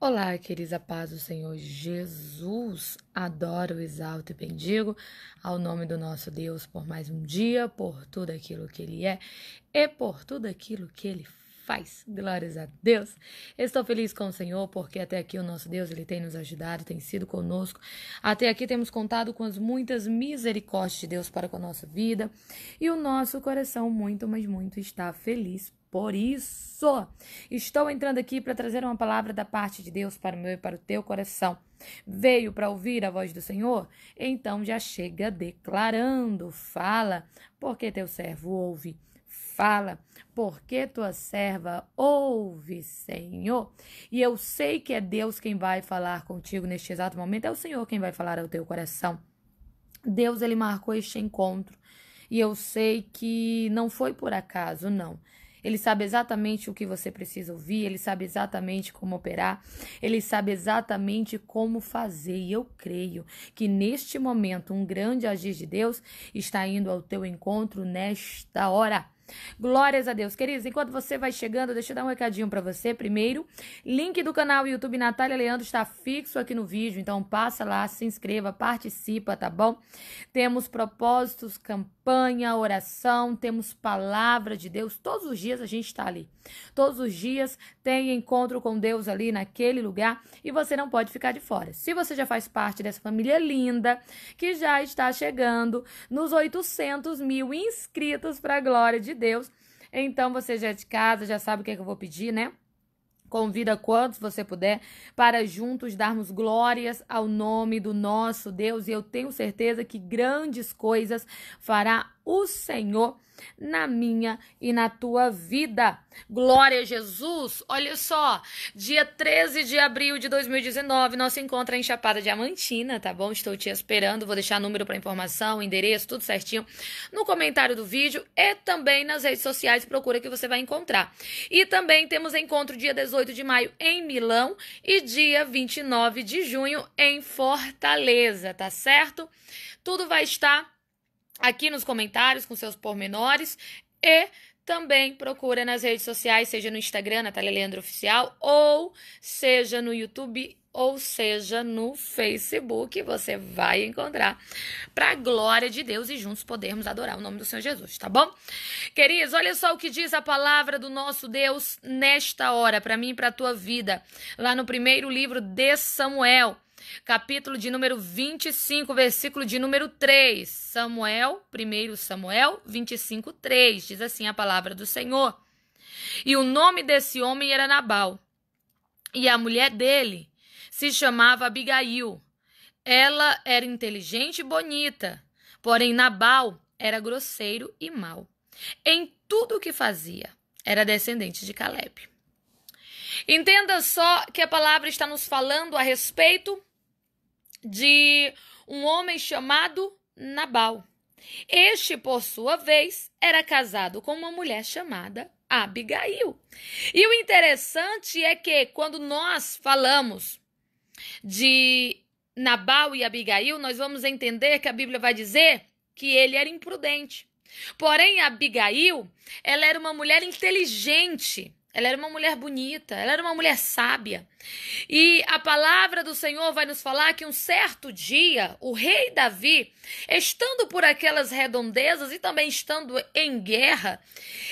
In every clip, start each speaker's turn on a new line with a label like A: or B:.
A: Olá, queridos, a paz do Senhor Jesus. Adoro, exalto e bendigo ao nome do nosso Deus por mais um dia, por tudo aquilo que Ele é e por tudo aquilo que Ele faz. Glórias a Deus. Estou feliz com o Senhor porque até aqui o nosso Deus ele tem nos ajudado, tem sido conosco. Até aqui temos contado com as muitas misericórdias de Deus para com a nossa vida e o nosso coração muito, mas muito está feliz por isso, estou entrando aqui para trazer uma palavra da parte de Deus para o meu e para o teu coração. Veio para ouvir a voz do Senhor? Então já chega declarando: fala, porque teu servo ouve. Fala, porque tua serva ouve, Senhor. E eu sei que é Deus quem vai falar contigo neste exato momento, é o Senhor quem vai falar ao teu coração. Deus, ele marcou este encontro. E eu sei que não foi por acaso, não. Ele sabe exatamente o que você precisa ouvir, ele sabe exatamente como operar, ele sabe exatamente como fazer. E eu creio que neste momento um grande agir de Deus está indo ao teu encontro nesta hora. Glórias a Deus. Queridos, enquanto você vai chegando, deixa eu dar um recadinho para você primeiro. Link do canal YouTube Natália Leandro está fixo aqui no vídeo, então passa lá, se inscreva, participa, tá bom? Temos propósitos, campanha, oração, temos palavra de Deus. Todos os dias a gente está ali. Todos os dias tem encontro com Deus ali naquele lugar e você não pode ficar de fora. Se você já faz parte dessa família linda que já está chegando nos 800 mil inscritos para a glória de de Deus. Então você já é de casa, já sabe o que, é que eu vou pedir, né? Convida quantos você puder para juntos darmos glórias ao nome do nosso Deus, e eu tenho certeza que grandes coisas fará o Senhor na minha e na tua vida. Glória a Jesus! Olha só, dia 13 de abril de 2019, nosso encontro é em Chapada Diamantina, tá bom? Estou te esperando, vou deixar número para informação, endereço, tudo certinho no comentário do vídeo e também nas redes sociais, procura que você vai encontrar. E também temos encontro dia 18 de maio em Milão e dia 29 de junho em Fortaleza, tá certo? Tudo vai estar aqui nos comentários com seus pormenores e também procura nas redes sociais, seja no Instagram, Natália Leandro Oficial, ou seja no YouTube, ou seja no Facebook, você vai encontrar para a glória de Deus e juntos podermos adorar o nome do Senhor Jesus, tá bom? Queridos, olha só o que diz a palavra do nosso Deus nesta hora, para mim e para a tua vida, lá no primeiro livro de Samuel, capítulo de número 25, versículo de número 3. Samuel, 1 Samuel 25, 3, diz assim a palavra do Senhor. E o nome desse homem era Nabal, e a mulher dele se chamava Abigail. Ela era inteligente e bonita, porém Nabal era grosseiro e mau. Em tudo o que fazia, era descendente de Caleb. Entenda só que a palavra está nos falando a respeito de um homem chamado Nabal. Este, por sua vez, era casado com uma mulher chamada Abigail. E o interessante é que quando nós falamos de Nabal e Abigail, nós vamos entender que a Bíblia vai dizer que ele era imprudente. Porém, Abigail, ela era uma mulher inteligente. Ela era uma mulher bonita, ela era uma mulher sábia. E a palavra do Senhor vai nos falar que um certo dia, o rei Davi, estando por aquelas redondezas e também estando em guerra,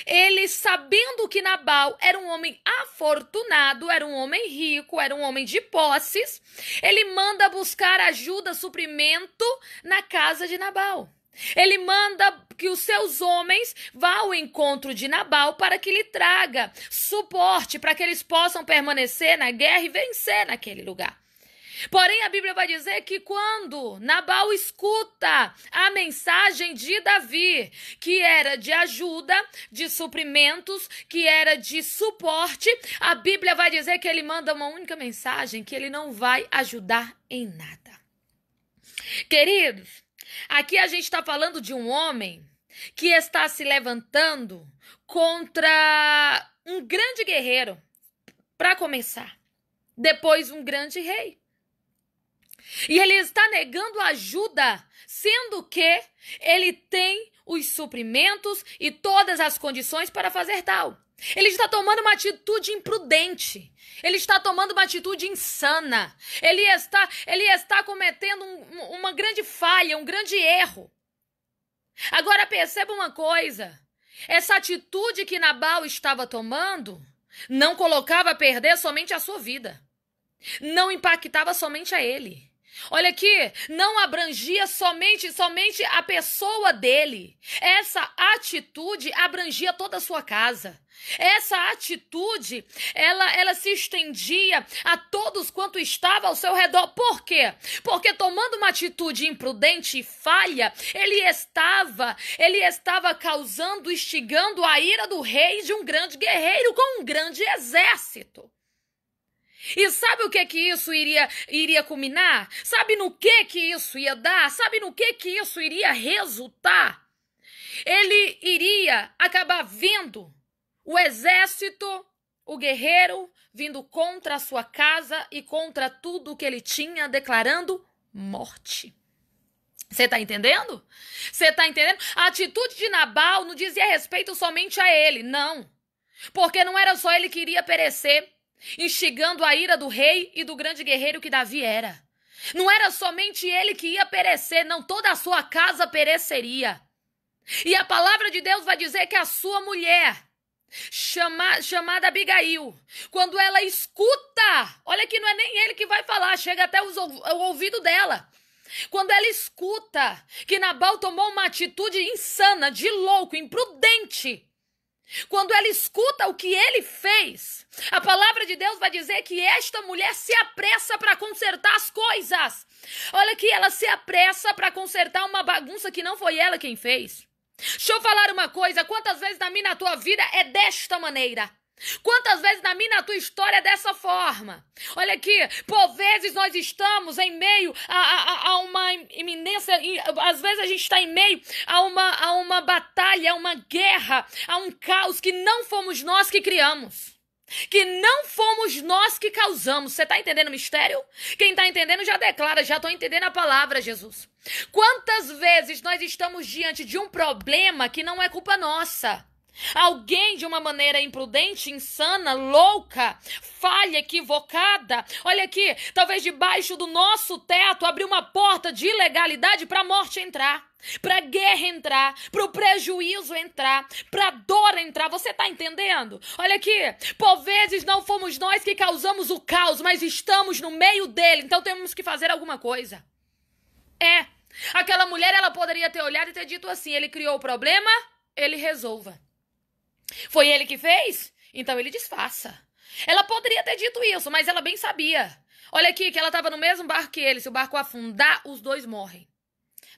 A: ele sabendo que Nabal era um homem afortunado, era um homem rico, era um homem de posses, ele manda buscar ajuda, suprimento na casa de Nabal. Ele manda que os seus homens vá ao encontro de Nabal para que lhe traga suporte, para que eles possam permanecer na guerra e vencer naquele lugar. Porém, a Bíblia vai dizer que quando Nabal escuta a mensagem de Davi, que era de ajuda, de suprimentos, que era de suporte, a Bíblia vai dizer que ele manda uma única mensagem: que ele não vai ajudar em nada. Queridos, aqui a gente está falando de um homem que está se levantando contra um grande guerreiro, para começar, depois um grande rei. E ele está negando ajuda, sendo que ele tem os suprimentos e todas as condições para fazer tal. Ele está tomando uma atitude imprudente. Ele está tomando uma atitude insana. Ele está, ele está cometendo um, uma grande falha, um grande erro. Agora perceba uma coisa: essa atitude que Nabal estava tomando não colocava a perder somente a sua vida, não impactava somente a ele, Olha aqui, não abrangia somente somente a pessoa dele. Essa atitude abrangia toda a sua casa. Essa atitude, ela ela se estendia a todos quanto estava ao seu redor. Por quê? Porque tomando uma atitude imprudente e falha, ele estava, ele estava causando, instigando a ira do rei de um grande guerreiro com um grande exército. E sabe o que que isso iria iria culminar? Sabe no que que isso ia dar? Sabe no que que isso iria resultar? Ele iria acabar vendo o exército, o guerreiro vindo contra a sua casa e contra tudo que ele tinha, declarando morte. Você tá entendendo? Você tá entendendo? A atitude de Nabal não dizia respeito somente a ele, não. Porque não era só ele que iria perecer, instigando a ira do rei e do grande guerreiro que Davi era. Não era somente ele que ia perecer, não, toda a sua casa pereceria. E a palavra de Deus vai dizer que a sua mulher, chama, chamada Abigail, quando ela escuta, olha que não é nem ele que vai falar, chega até os, o ouvido dela. Quando ela escuta que Nabal tomou uma atitude insana, de louco, imprudente, quando ela escuta o que ele fez, a palavra de Deus vai dizer que esta mulher se apressa para consertar as coisas. Olha que ela se apressa para consertar uma bagunça que não foi ela quem fez. Deixa eu falar uma coisa: quantas vezes na minha na tua vida é desta maneira? Quantas vezes na minha na tua história é dessa forma? Olha aqui, por vezes nós estamos em meio a, a, a uma iminência, às vezes a gente está em meio a uma, a uma batalha, a uma guerra, a um caos que não fomos nós que criamos. Que não fomos nós que causamos. Você está entendendo o mistério? Quem está entendendo já declara, já estou entendendo a palavra, Jesus. Quantas vezes nós estamos diante de um problema que não é culpa nossa? Alguém de uma maneira imprudente, insana, louca, falha, equivocada. Olha aqui, talvez debaixo do nosso teto abriu uma porta de ilegalidade para a morte entrar, para a guerra entrar, para o prejuízo entrar, para a dor entrar. Você tá entendendo? Olha aqui, por vezes não fomos nós que causamos o caos, mas estamos no meio dele, então temos que fazer alguma coisa. É. Aquela mulher, ela poderia ter olhado e ter dito assim: ele criou o problema, ele resolva. Foi ele que fez? Então ele disfarça. Ela poderia ter dito isso, mas ela bem sabia. Olha aqui, que ela estava no mesmo barco que ele. Se o barco afundar, os dois morrem.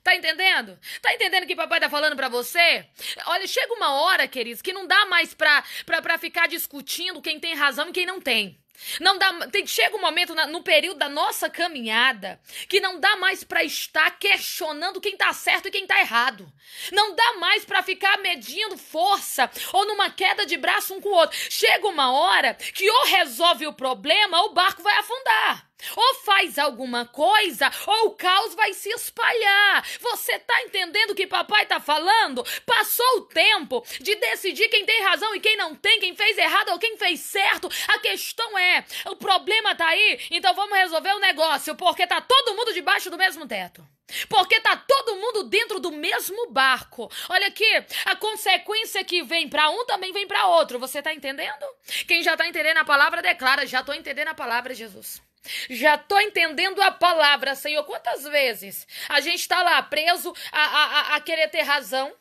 A: Tá entendendo? Tá entendendo o que papai tá falando para você? Olha, chega uma hora, queridos, que não dá mais pra, pra, pra ficar discutindo quem tem razão e quem não tem. Não dá, tem, chega um momento na, no período da nossa caminhada que não dá mais para estar questionando quem tá certo e quem tá errado. Não dá mais para ficar medindo força ou numa queda de braço um com o outro. Chega uma hora que ou resolve o problema ou o barco vai afundar. Ou faz alguma coisa, ou o caos vai se espalhar. Você tá entendendo o que papai tá falando? Passou o tempo de decidir quem tem razão e quem não tem, quem fez errado ou quem fez certo. A questão é: o problema tá aí, então vamos resolver o negócio, porque tá todo mundo debaixo do mesmo teto. Porque tá todo mundo dentro do mesmo barco. Olha aqui, a consequência que vem para um também vem para outro. Você tá entendendo? Quem já tá entendendo a palavra declara, já tô entendendo a palavra, Jesus. Já tô entendendo a palavra, Senhor. Quantas vezes a gente está lá preso a, a, a, a querer ter razão?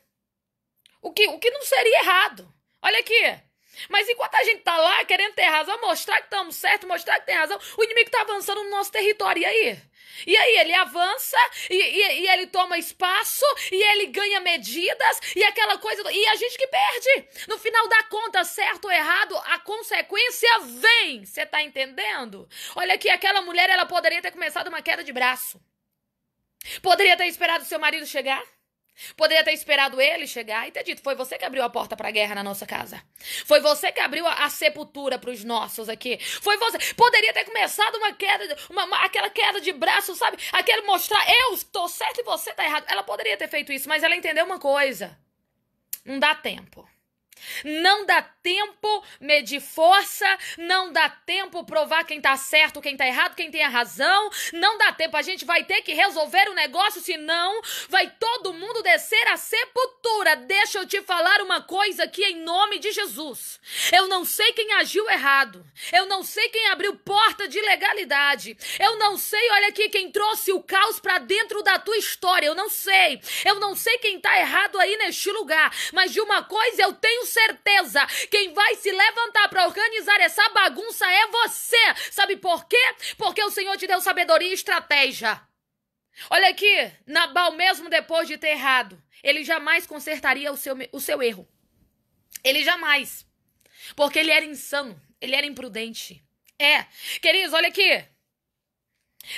A: O que, o que não seria errado. Olha aqui. Mas enquanto a gente tá lá querendo ter razão, mostrar que estamos certo, mostrar que tem razão, o inimigo tá avançando no nosso território. E aí? E aí ele avança, e, e, e, ele toma espaço, e ele ganha medidas, e aquela coisa. E a gente que perde. No final da conta, certo ou errado, a consequência vem. Você tá entendendo? Olha que aquela mulher, ela poderia ter começado uma queda de braço. Poderia ter esperado seu marido chegar. Poderia ter esperado ele chegar e ter dito: foi você que abriu a porta para a guerra na nossa casa. Foi você que abriu a, a sepultura para os nossos aqui. Foi você. Poderia ter começado uma queda, uma, uma, aquela queda de braço, sabe? Aquele mostrar: eu estou certo e você está errado. Ela poderia ter feito isso, mas ela entendeu uma coisa: não dá tempo. Não dá tempo medir força, não dá tempo provar quem tá certo, quem tá errado, quem tem a razão, não dá tempo. A gente vai ter que resolver o negócio, senão vai todo mundo descer à sepultura. Deixa eu te falar uma coisa aqui em nome de Jesus. Eu não sei quem agiu errado, eu não sei quem abriu porta de legalidade, eu não sei, olha aqui, quem trouxe o caos para dentro da tua história, eu não sei, eu não sei quem tá errado aí neste lugar, mas de uma coisa eu tenho certeza. Quem vai se levantar para organizar essa bagunça é você. Sabe por quê? Porque o Senhor te deu sabedoria e estratégia. Olha aqui, Nabal, mesmo depois de ter errado, ele jamais consertaria o seu, o seu erro. Ele jamais. Porque ele era insano, ele era imprudente. É, queridos, olha aqui.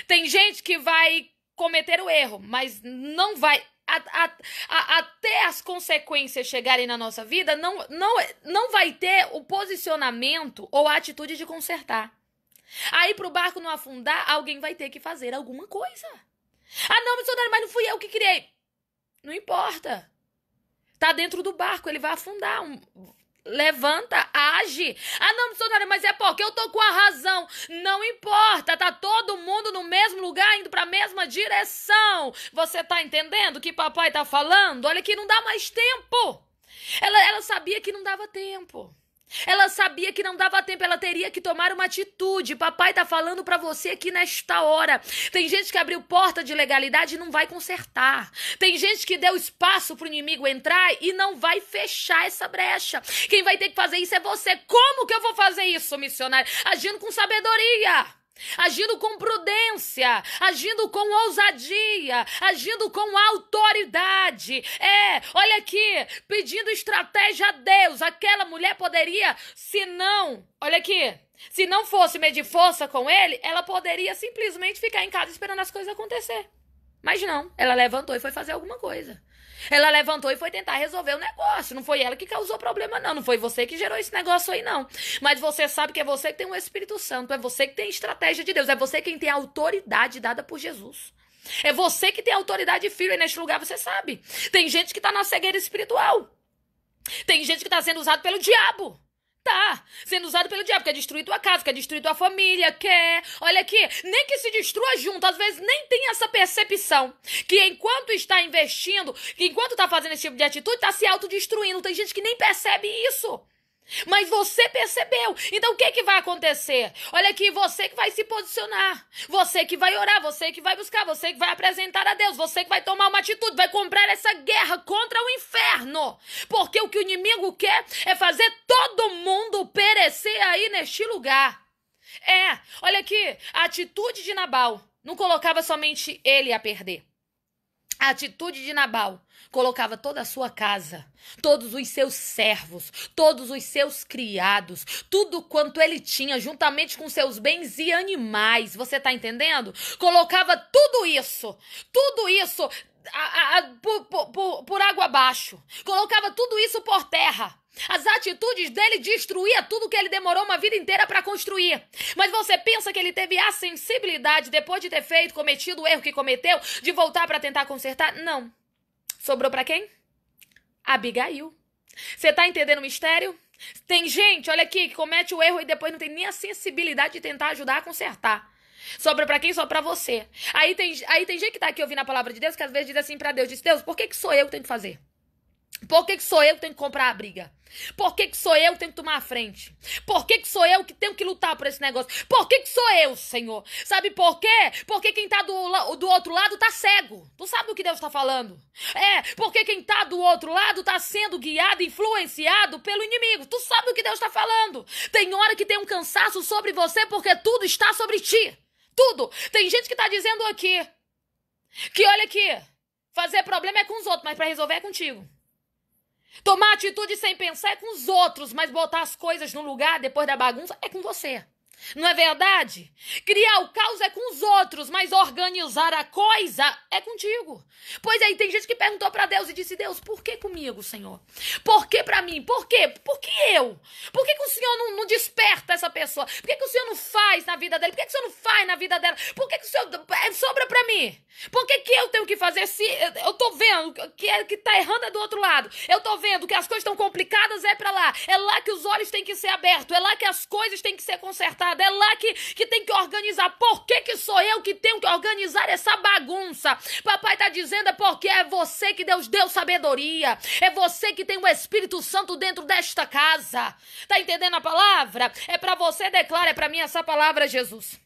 A: Tem gente que vai cometer o erro, mas não vai a, a, a, até as consequências chegarem na nossa vida, não, não, não vai ter o posicionamento ou a atitude de consertar. Aí, pro barco não afundar, alguém vai ter que fazer alguma coisa. Ah, não, mas, mas não fui eu que criei. Não importa. Tá dentro do barco, ele vai afundar. Um, levanta, age. Ah, não, missionário, mas é porque eu tô com a razão. Não importa, tá todo mundo no mesmo lugar, indo pra mesma direção. Você tá entendendo o que papai tá falando? Olha que não dá mais tempo. Ela, ela sabia que não dava tempo. Ela sabia que não dava tempo, ela teria que tomar uma atitude. Papai tá falando para você aqui nesta hora. Tem gente que abriu porta de legalidade e não vai consertar. Tem gente que deu espaço pro inimigo entrar e não vai fechar essa brecha. Quem vai ter que fazer isso é você. Como que eu vou fazer isso, missionário? Agindo com sabedoria agindo com prudência, agindo com ousadia, agindo com autoridade. É, olha aqui, pedindo estratégia a Deus. Aquela mulher poderia, se não, olha aqui, se não fosse medir força com ele, ela poderia simplesmente ficar em casa esperando as coisas acontecer. Mas não, ela levantou e foi fazer alguma coisa. Ela levantou e foi tentar resolver o negócio. Não foi ela que causou problema, não. Não foi você que gerou esse negócio aí, não. Mas você sabe que é você que tem o Espírito Santo. É você que tem estratégia de Deus. É você quem tem a autoridade dada por Jesus. É você que tem a autoridade, filho. E neste lugar você sabe. Tem gente que está na cegueira espiritual. Tem gente que está sendo usado pelo diabo tá sendo usado pelo diabo, quer destruir tua casa, quer destruir tua família, quer. Olha aqui, nem que se destrua junto, às vezes nem tem essa percepção que enquanto está investindo, que enquanto está fazendo esse tipo de atitude, está se autodestruindo. Tem gente que nem percebe isso. Mas você percebeu. Então o que, que vai acontecer? Olha aqui, você que vai se posicionar. Você que vai orar, você que vai buscar, você que vai apresentar a Deus, você que vai tomar uma atitude, vai comprar essa guerra contra o inferno. Porque o que o inimigo quer é fazer todo mundo perecer aí neste lugar. É, olha aqui, a atitude de Nabal não colocava somente ele a perder. A atitude de Nabal colocava toda a sua casa, todos os seus servos, todos os seus criados, tudo quanto ele tinha, juntamente com seus bens e animais. Você está entendendo? Colocava tudo isso, tudo isso a, a, a, por, por, por água abaixo, colocava tudo isso por terra. As atitudes dele destruíam tudo que ele demorou uma vida inteira para construir. Mas você pensa que ele teve a sensibilidade depois de ter feito, cometido o erro que cometeu, de voltar para tentar consertar? Não. Sobrou para quem? Abigail. Você tá entendendo o mistério? Tem gente, olha aqui, que comete o erro e depois não tem nem a sensibilidade de tentar ajudar a consertar. Sobra para quem? Sobra para você. Aí tem, aí tem gente que tá aqui ouvindo a palavra de Deus que às vezes diz assim para Deus, diz, Deus, por que, que sou eu que tenho que fazer? Por que, que sou eu que tenho que comprar a briga? Por que, que sou eu que tenho que tomar a frente? Por que, que sou eu que tenho que lutar por esse negócio? Por que, que sou eu, Senhor? Sabe por quê? Porque quem tá do, do outro lado tá cego. Tu sabe o que Deus está falando? É, porque quem tá do outro lado tá sendo guiado, influenciado pelo inimigo. Tu sabe o que Deus está falando? Tem hora que tem um cansaço sobre você porque tudo está sobre ti. Tudo. Tem gente que tá dizendo aqui que olha aqui, fazer problema é com os outros, mas para resolver é contigo. Tomar atitude sem pensar é com os outros, mas botar as coisas no lugar depois da bagunça é com você. Não é verdade? Criar o caos é com os outros, mas organizar a coisa é contigo. Pois aí tem gente que perguntou para Deus e disse: Deus, por que comigo, Senhor? Por que para mim? Por quê? Por que eu? Por que, que o Senhor não, não, desperta essa pessoa? Por que, que o Senhor não faz na vida dele? Por que, que o Senhor não faz na vida dela? Por que, que o Senhor é, sobra para mim? Por que, que eu tenho que fazer se eu tô vendo que é, que tá errando é do outro lado? Eu tô vendo que as coisas estão complicadas é para lá. É lá que os olhos têm que ser abertos. É lá que as coisas têm que ser consertadas apertada, é lá que, que tem que organizar. Por que, que sou eu que tenho que organizar essa bagunça? Papai tá dizendo é porque é você que Deus deu sabedoria, é você que tem o Espírito Santo dentro desta casa. Tá entendendo a palavra? É para você, declara, é para mim essa palavra, Jesus.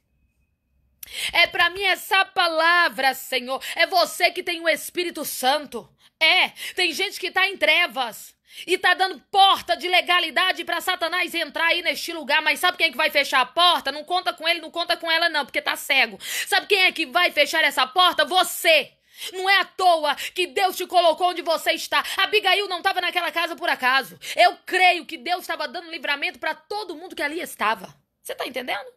A: É para mim essa palavra, Senhor. É você que tem o Espírito Santo. É, tem gente que tá em trevas. E tá dando porta de legalidade para Satanás entrar aí neste lugar, mas sabe quem é que vai fechar a porta? Não conta com ele, não conta com ela não, porque tá cego. Sabe quem é que vai fechar essa porta? Você. Não é à toa que Deus te colocou onde você está. Abigail não estava naquela casa por acaso. Eu creio que Deus estava dando livramento para todo mundo que ali estava. Você tá entendendo?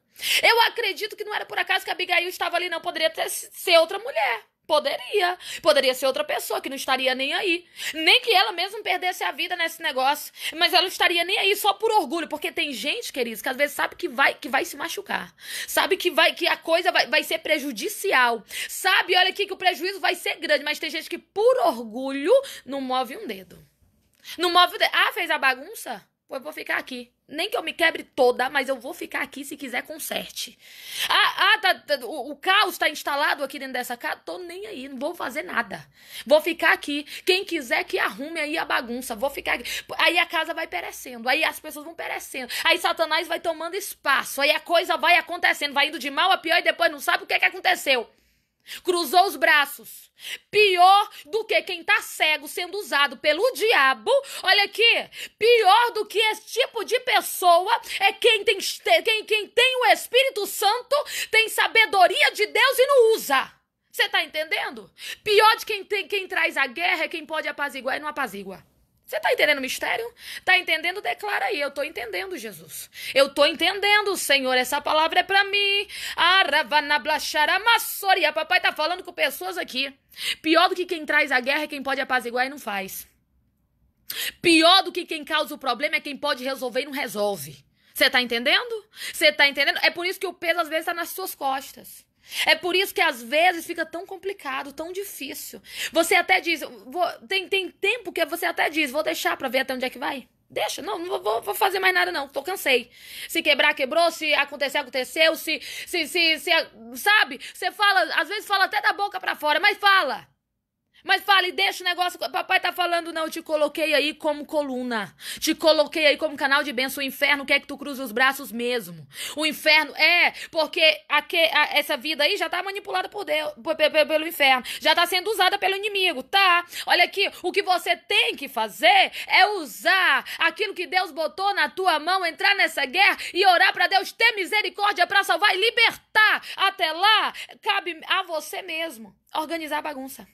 A: Eu acredito que não era por acaso que Abigail estava ali, não. Poderia ter ser outra mulher. Poderia. Poderia ser outra pessoa que não estaria nem aí. Nem que ela mesma perdesse a vida nesse negócio. Mas ela não estaria nem aí só por orgulho. Porque tem gente, queridos, que às vezes sabe que vai, que vai se machucar. Sabe que vai que a coisa vai, vai ser prejudicial. Sabe, olha aqui, que o prejuízo vai ser grande. Mas tem gente que, por orgulho, não move um dedo. Não move o dedo. Ah, fez a bagunça? eu vou ficar aqui. Nem que eu me quebre toda, mas eu vou ficar aqui se quiser, conserte. Ah, ah tá, tá, o, o, caos tá instalado aqui dentro dessa casa? Tô nem aí, não vou fazer nada. Vou ficar aqui. Quem quiser que arrume aí a bagunça, vou ficar aqui. Aí a casa vai perecendo, aí as pessoas vão perecendo. Aí Satanás vai tomando espaço, aí a coisa vai acontecendo, vai indo de mal a pior e depois não sabe o que, é que aconteceu cruzou os braços. Pior do que quem está cego sendo usado pelo diabo. Olha aqui, pior do que esse tipo de pessoa é quem tem, quem, quem tem o Espírito Santo, tem sabedoria de Deus e não usa. Você está entendendo? Pior de quem, tem, quem traz a guerra é quem pode apaziguar e não apazigua. Você tá entendendo o mistério? Tá entendendo? Declara aí. Eu tô entendendo, Jesus. Eu tô entendendo, Senhor. Essa palavra é para mim. Aravanablaxaramassoria. Papai tá falando com pessoas aqui. Pior do que quem traz a guerra é quem pode apaziguar e não faz. Pior do que quem causa o problema é quem pode resolver e não resolve. Você tá entendendo? Você tá entendendo? É por isso que o peso às vezes tá nas suas costas. É por isso que às vezes fica tão complicado, tão difícil. Você até diz, vou, tem, tem tempo que você até diz, vou deixar pra ver até onde é que vai. Deixa, não, não vou, vou fazer mais nada, não. Tô cansei. Se quebrar, quebrou. Se acontecer, aconteceu. Se, se, se, se, sabe? Você fala, às vezes fala até da boca para fora, mas fala. Mas fala e deixa o negócio. Papai tá falando, não, eu te coloquei aí como coluna. Te coloquei aí como canal de bênção. O inferno quer que tu cruze os braços mesmo. O inferno é, porque aqui, a, essa vida aí já tá manipulada por Deus, pelo inferno. Já tá sendo usada pelo inimigo, tá? Olha aqui, o que você tem que fazer é usar aquilo que Deus botou na tua mão, entrar nessa guerra e orar para Deus ter misericórdia para salvar e libertar. Até lá, cabe a você mesmo organizar a bagunça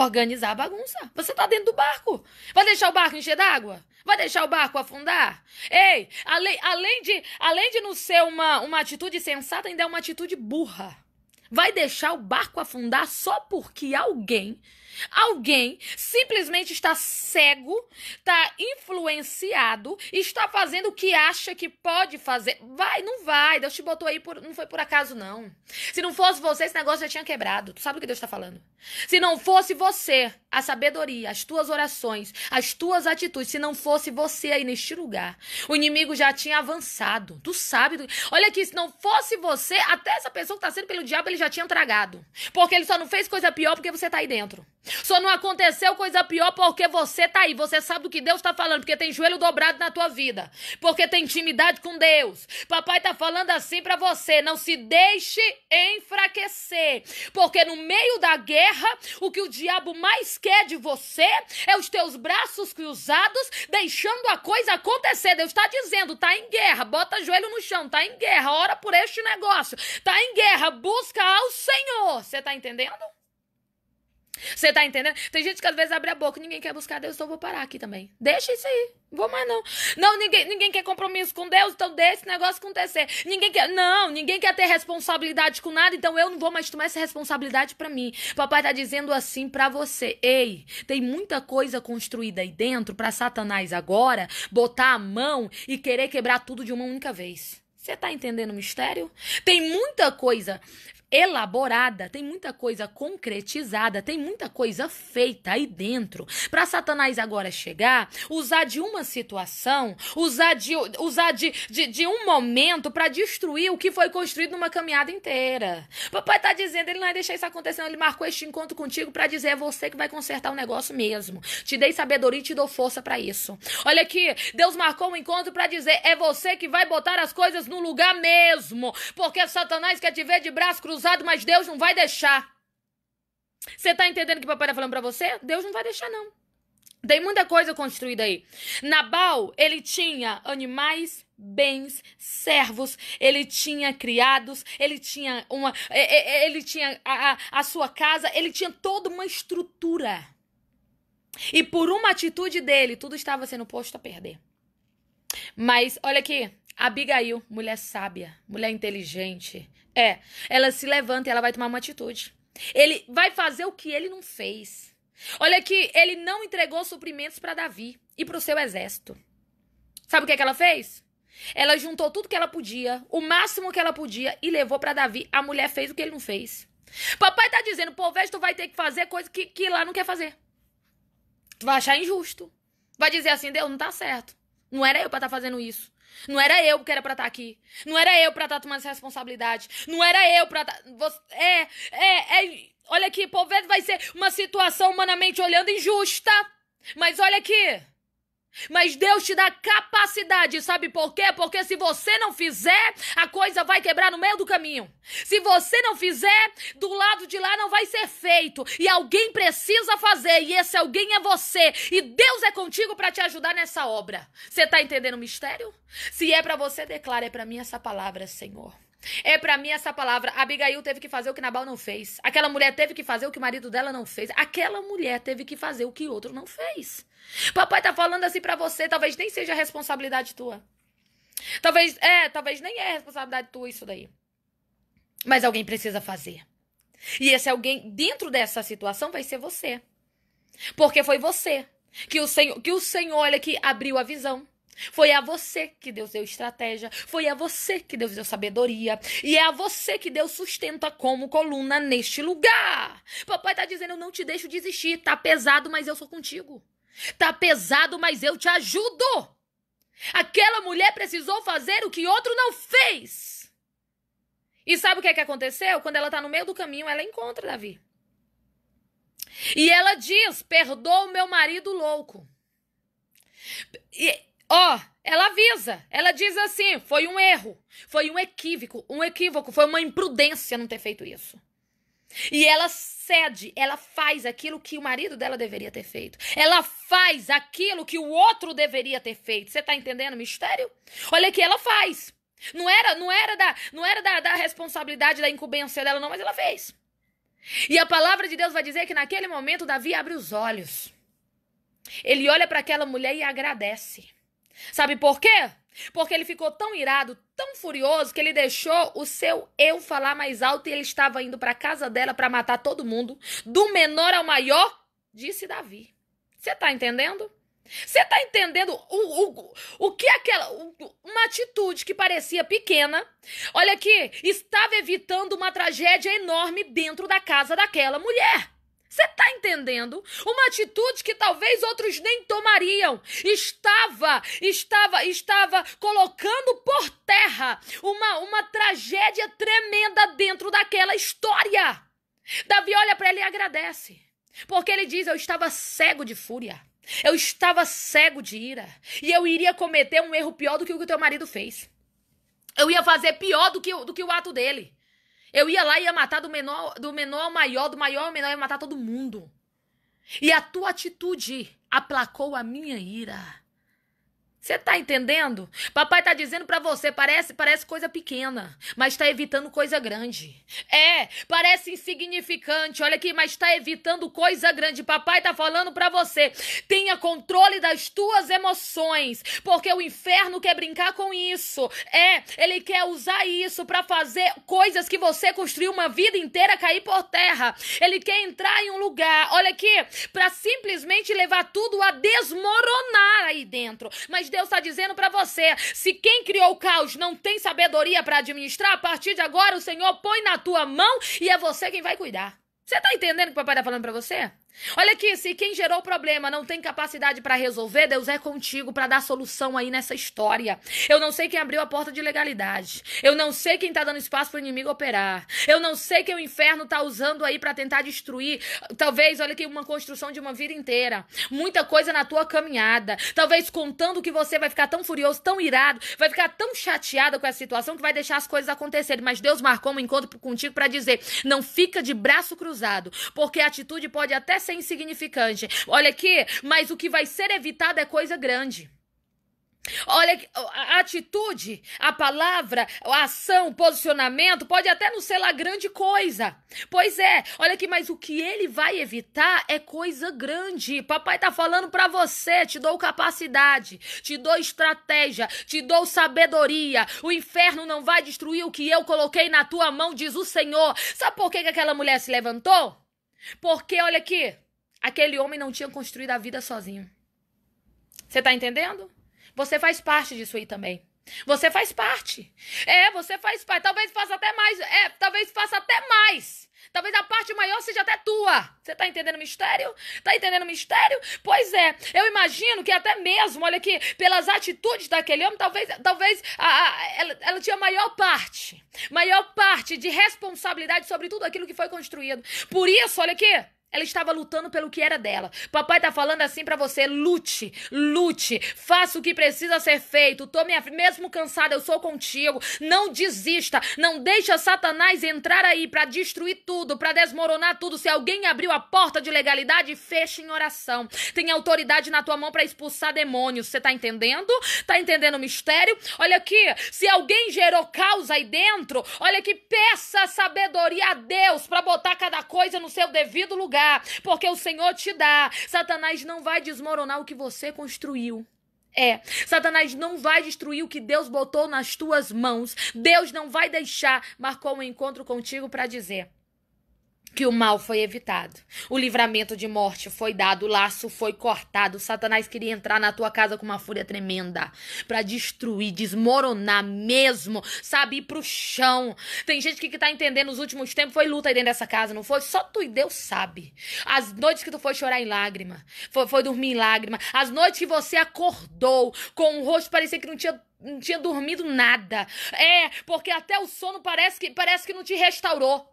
A: organizar a bagunça. Você tá dentro do barco. Vai deixar o barco encher d'água? Vai deixar o barco afundar? Ei, além, além, de, além de não ser uma, uma atitude sensata, ainda é uma atitude burra. Vai deixar o barco afundar só porque alguém Alguém simplesmente está cego, está influenciado, está fazendo o que acha que pode fazer. Vai, não vai. Deus te botou aí, por, não foi por acaso, não. Se não fosse você, esse negócio já tinha quebrado. Tu sabe o que Deus está falando? Se não fosse você, a sabedoria, as tuas orações, as tuas atitudes, se não fosse você aí neste lugar, o inimigo já tinha avançado. Tu sabe. Olha aqui, se não fosse você, até essa pessoa que está sendo pelo diabo, ele já tinha tragado. Porque ele só não fez coisa pior porque você está aí dentro. Só não aconteceu coisa pior porque você tá aí. Você sabe do que Deus está falando, porque tem joelho dobrado na tua vida, porque tem intimidade com Deus. Papai tá falando assim para você: não se deixe enfraquecer, porque no meio da guerra, o que o diabo mais quer de você é os teus braços cruzados, deixando a coisa acontecer. Deus está dizendo: tá em guerra, bota joelho no chão, tá em guerra, ora por este negócio, tá em guerra, busca ao Senhor. Você tá entendendo? Você tá entendendo? Tem gente que às vezes abre a boca, ninguém quer buscar Deus, então eu vou parar aqui também. Deixa isso aí. Não vou mais não. Não, ninguém, ninguém quer compromisso com Deus, então deixa esse negócio acontecer. Ninguém quer, não, ninguém quer ter responsabilidade com nada, então eu não vou mais tomar essa responsabilidade para mim. Papai tá dizendo assim para você. Ei, tem muita coisa construída aí dentro para Satanás agora botar a mão e querer quebrar tudo de uma única vez. Você tá entendendo o mistério? Tem muita coisa elaborada, tem muita coisa concretizada, tem muita coisa feita aí dentro. Para Satanás agora chegar, usar de uma situação, usar de, usar de, de, de um momento para destruir o que foi construído numa caminhada inteira. Papai tá dizendo, ele não vai deixar isso acontecer, ele marcou este encontro contigo para dizer é você que vai consertar o negócio mesmo. Te dei sabedoria e te dou força para isso. Olha aqui, Deus marcou um encontro para dizer é você que vai botar as coisas no lugar mesmo, porque Satanás quer te ver de braço cruzado usado, mas Deus não vai deixar. Você tá entendendo o que o papai tá falando pra você? Deus não vai deixar, não. Tem muita coisa construída aí. Nabal, ele tinha animais, bens, servos, ele tinha criados, ele tinha uma. É, é, é, ele tinha a, a sua casa, ele tinha toda uma estrutura. E por uma atitude dele, tudo estava sendo posto a perder. Mas olha aqui, Abigail, mulher sábia, mulher inteligente. É, ela se levanta e ela vai tomar uma atitude. Ele vai fazer o que ele não fez. Olha que ele não entregou suprimentos para Davi e para o seu exército. Sabe o que, é que ela fez? Ela juntou tudo que ela podia, o máximo que ela podia e levou para Davi. A mulher fez o que ele não fez. Papai tá dizendo, pô, velho, tu vai ter que fazer coisa que, que lá não quer fazer. Tu vai achar injusto. Vai dizer assim, Deus, não tá certo. Não era eu para estar tá fazendo isso. Não era eu que era pra estar tá aqui. Não era eu pra estar tá tomando essa responsabilidade. Não era eu pra estar. Tá, você... É, é, é. Olha aqui, por vezes vai ser uma situação humanamente olhando injusta. Mas olha aqui. Mas Deus te dá capacidade, sabe por quê? Porque se você não fizer, a coisa vai quebrar no meio do caminho. Se você não fizer, do lado de lá não vai ser feito. E alguém precisa fazer, e esse alguém é você. E Deus é contigo para te ajudar nessa obra. Você está entendendo o mistério? Se é para você, declara é para mim essa palavra, Senhor. É para mim essa palavra. Abigail teve que fazer o que Nabal não fez. Aquela mulher teve que fazer o que o marido dela não fez. Aquela mulher teve que fazer o que outro não fez. Papai tá falando assim para você, talvez nem seja responsabilidade tua. Talvez é, talvez nem é responsabilidade tua isso daí. Mas alguém precisa fazer. E esse alguém dentro dessa situação vai ser você. Porque foi você que o Senhor, que o Senhor olha que abriu a visão. Foi a você que Deus deu estratégia, foi a você que Deus deu sabedoria, e é a você que Deus sustenta como coluna neste lugar. Papai está dizendo: eu não te deixo desistir, tá pesado, mas eu sou contigo. Tá pesado, mas eu te ajudo. Aquela mulher precisou fazer o que outro não fez. E sabe o que é que aconteceu? Quando ela está no meio do caminho, ela encontra Davi. E ela diz: "Perdoa o meu marido louco". E Ó, oh, ela avisa, ela diz assim: foi um erro, foi um equívoco, um equívoco, foi uma imprudência não ter feito isso. E ela cede, ela faz aquilo que o marido dela deveria ter feito. Ela faz aquilo que o outro deveria ter feito. Você tá entendendo o mistério? Olha que ela faz. Não era, não era da, não era da, da responsabilidade da incumbência dela não, mas ela fez. E a palavra de Deus vai dizer que naquele momento Davi abre os olhos. Ele olha para aquela mulher e agradece. Sabe por quê? Porque ele ficou tão irado, tão furioso, que ele deixou o seu eu falar mais alto e ele estava indo para a casa dela para matar todo mundo, do menor ao maior, disse Davi. Você tá entendendo? Você tá entendendo o, o, o que aquela. uma atitude que parecia pequena, olha aqui, estava evitando uma tragédia enorme dentro da casa daquela mulher. Você tá entendendo? Uma atitude que talvez outros nem tomariam. Estava, estava, estava colocando por terra uma, uma tragédia tremenda dentro daquela história. Davi olha para ele e agradece. Porque ele diz: Eu estava cego de fúria. Eu estava cego de ira. E eu iria cometer um erro pior do que o que o teu marido fez. Eu ia fazer pior do que, do que o ato dele. Eu ia lá e ia matar do menor, do menor ao maior, do maior ao menor, ia matar todo mundo. E a tua atitude aplacou a minha ira. Você tá entendendo? Papai tá dizendo para você, parece, parece coisa pequena, mas tá evitando coisa grande. É, parece insignificante, olha aqui, mas tá evitando coisa grande. Papai tá falando para você, tenha controle das tuas emoções, porque o inferno quer brincar com isso. É, ele quer usar isso para fazer coisas que você construiu uma vida inteira cair por terra. Ele quer entrar em um lugar, olha aqui, para simplesmente levar tudo a desmoronar aí dentro. Mas Deus está dizendo para você: se quem criou o caos não tem sabedoria para administrar, a partir de agora o Senhor põe na tua mão e é você quem vai cuidar. Você tá entendendo o que o papai tá falando para você? Olha aqui, se quem gerou o problema não tem capacidade para resolver, Deus é contigo para dar solução aí nessa história. Eu não sei quem abriu a porta de legalidade. Eu não sei quem tá dando espaço pro inimigo operar. Eu não sei quem o inferno tá usando aí para tentar destruir, talvez, olha aqui, uma construção de uma vida inteira. Muita coisa na tua caminhada. Talvez contando que você vai ficar tão furioso, tão irado, vai ficar tão chateada com essa situação que vai deixar as coisas acontecerem, mas Deus marcou um encontro contigo para dizer: "Não fica de braço cruzado, porque a atitude pode até essa é insignificante. Olha aqui, mas o que vai ser evitado é coisa grande. Olha, a atitude, a palavra, a ação, o posicionamento pode até não ser lá grande coisa. Pois é, olha aqui, mas o que ele vai evitar é coisa grande. Papai tá falando para você, te dou capacidade, te dou estratégia, te dou sabedoria. O inferno não vai destruir o que eu coloquei na tua mão, diz o Senhor. Sabe por que, que aquela mulher se levantou? Porque, olha aqui, aquele homem não tinha construído a vida sozinho. Você tá entendendo? Você faz parte disso aí também. Você faz parte. É, você faz parte. Talvez faça até mais. É, talvez faça até mais. Talvez a parte maior seja até tua. Você tá entendendo o mistério? Tá entendendo o mistério? Pois é, eu imagino que até mesmo, olha aqui, pelas atitudes daquele homem, talvez, talvez a, a, ela, ela, tinha maior parte. Maior parte de responsabilidade sobre tudo aquilo que foi construído. Por isso, olha aqui. Ela estava lutando pelo que era dela. Papai tá falando assim para você: lute, lute, faça o que precisa ser feito. Tô mesmo cansada, eu sou contigo. Não desista, não deixa Satanás entrar aí para destruir tudo, para desmoronar tudo. Se alguém abriu a porta de legalidade, feche em oração. Tem autoridade na tua mão para expulsar demônios. Você tá entendendo? Tá entendendo o mistério? Olha aqui, se alguém gerou causa aí dentro, olha que peça sabedoria a Deus para botar cada coisa no seu devido lugar dá, porque o Senhor te dá. Satanás não vai desmoronar o que você construiu. É, Satanás não vai destruir o que Deus botou nas tuas mãos. Deus não vai deixar. Marcou um encontro contigo para dizer: que o mal foi evitado. O livramento de morte foi dado, o laço foi cortado. Satanás queria entrar na tua casa com uma fúria tremenda para destruir, desmoronar mesmo, sabe, ir pro chão. Tem gente que, que tá entendendo nos últimos tempos, foi luta aí dentro dessa casa, não foi? Só tu e Deus sabe. As noites que tu foi chorar em lágrima, foi, foi dormir em lágrima, as noites que você acordou com o rosto parecia que não tinha não tinha dormido nada. É, porque até o sono parece que parece que não te restaurou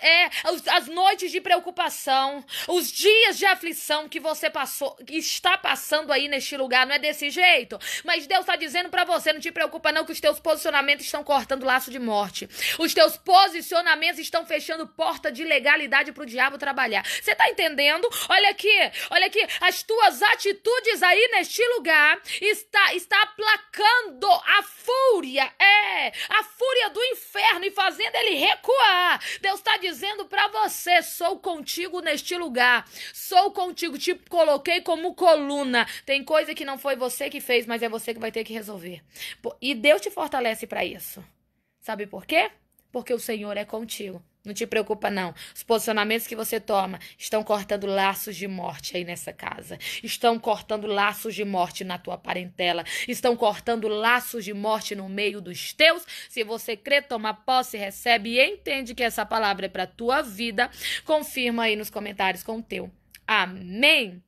A: é, as noites de preocupação, os dias de aflição que você passou, que está passando aí neste lugar, não é desse jeito. Mas Deus está dizendo para você, não te preocupa não que os teus posicionamentos estão cortando laço de morte. Os teus posicionamentos estão fechando porta de legalidade para o diabo trabalhar. Você está entendendo? Olha aqui, olha aqui, as tuas atitudes aí neste lugar está está aplacando a fúria, é, a fúria do inferno e fazendo ele recuar. Deus está dizendo para você: sou contigo neste lugar, sou contigo, te coloquei como coluna. Tem coisa que não foi você que fez, mas é você que vai ter que resolver. E Deus te fortalece para isso. Sabe por quê? Porque o Senhor é contigo. Não te preocupa, não. Os posicionamentos que você toma estão cortando laços de morte aí nessa casa. Estão cortando laços de morte na tua parentela. Estão cortando laços de morte no meio dos teus. Se você crê, toma posse, recebe e entende que essa palavra é para tua vida, confirma aí nos comentários com o teu. Amém!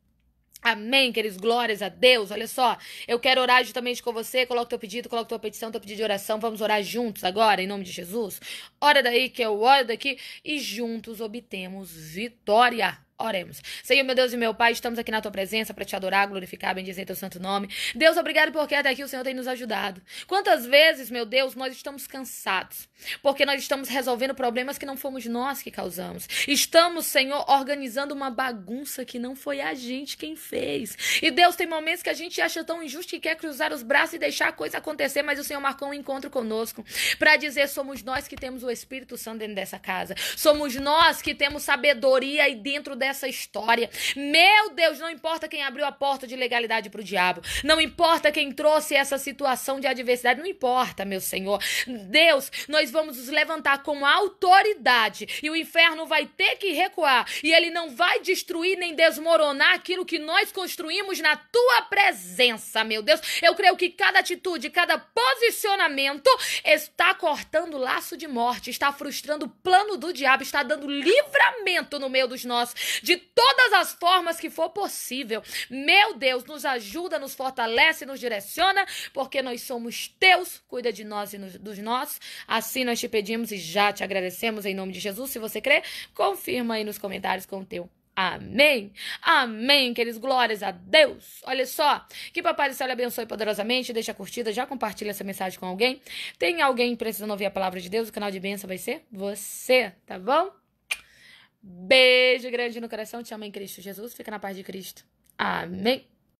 A: Amém, queridos, glórias a Deus. Olha só, eu quero orar juntamente com você. Coloca teu pedido, coloca tua petição, teu pedido de oração. Vamos orar juntos agora, em nome de Jesus. Ora daí que eu oro daqui e juntos obtemos vitória. Oremos. Senhor, meu Deus e meu Pai, estamos aqui na tua presença para te adorar, glorificar, bendizer teu santo nome. Deus, obrigado porque até aqui o Senhor tem nos ajudado. Quantas vezes, meu Deus, nós estamos cansados, porque nós estamos resolvendo problemas que não fomos nós que causamos. Estamos, Senhor, organizando uma bagunça que não foi a gente quem fez. E Deus, tem momentos que a gente acha tão injusto que quer cruzar os braços e deixar a coisa acontecer, mas o Senhor marcou um encontro conosco para dizer: somos nós que temos o Espírito Santo dentro dessa casa. Somos nós que temos sabedoria e dentro dessa dessa história. Meu Deus, não importa quem abriu a porta de legalidade para o diabo, não importa quem trouxe essa situação de adversidade, não importa, meu Senhor. Deus, nós vamos nos levantar com autoridade e o inferno vai ter que recuar e ele não vai destruir nem desmoronar aquilo que nós construímos na tua presença, meu Deus. Eu creio que cada atitude, cada posicionamento está cortando o laço de morte, está frustrando o plano do diabo, está dando livramento no meio dos nossos de todas as formas que for possível. Meu Deus, nos ajuda, nos fortalece, nos direciona, porque nós somos teus, cuida de nós e dos nossos. Assim nós te pedimos e já te agradecemos em nome de Jesus. Se você crê, confirma aí nos comentários com o teu Amém. Amém, queridos. Glórias a Deus. Olha só, que Papai do Céu lhe abençoe poderosamente. Deixa a curtida, já compartilha essa mensagem com alguém. Tem alguém precisando ouvir a palavra de Deus? O canal de bênção vai ser você, tá bom? Beijo grande no coração. Te amo em Cristo Jesus. Fica na paz de Cristo. Amém.